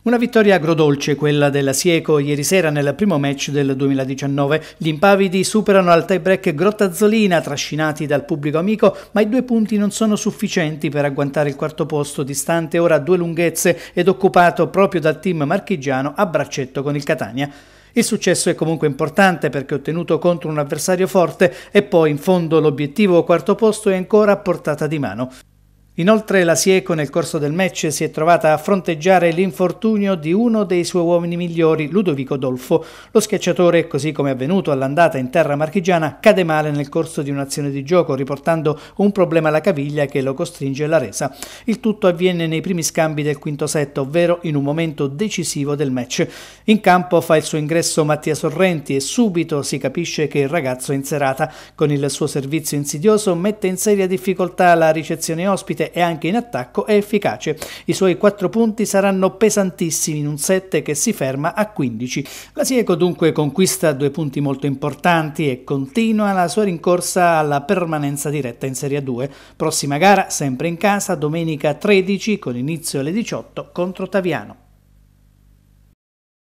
Una vittoria agrodolce quella della Sieco ieri sera nel primo match del 2019. Gli impavidi superano al tie-break Grottazzolina trascinati dal pubblico amico, ma i due punti non sono sufficienti per agguantare il quarto posto, distante ora a due lunghezze ed occupato proprio dal team marchigiano a braccetto con il Catania. Il successo è comunque importante perché ottenuto contro un avversario forte e poi in fondo l'obiettivo quarto posto è ancora a portata di mano. Inoltre la Sieco nel corso del match si è trovata a fronteggiare l'infortunio di uno dei suoi uomini migliori, Ludovico Dolfo. Lo schiacciatore, così come è avvenuto all'andata in terra marchigiana, cade male nel corso di un'azione di gioco, riportando un problema alla caviglia che lo costringe alla resa. Il tutto avviene nei primi scambi del quinto set, ovvero in un momento decisivo del match. In campo fa il suo ingresso Mattia Sorrenti e subito si capisce che il ragazzo è in serata. Con il suo servizio insidioso mette in seria difficoltà la ricezione ospite e anche in attacco è efficace. I suoi 4 punti saranno pesantissimi in un 7 che si ferma a 15. La Sieco dunque conquista due punti molto importanti e continua la sua rincorsa alla permanenza diretta in Serie 2. Prossima gara sempre in casa domenica 13 con inizio alle 18 contro Taviano.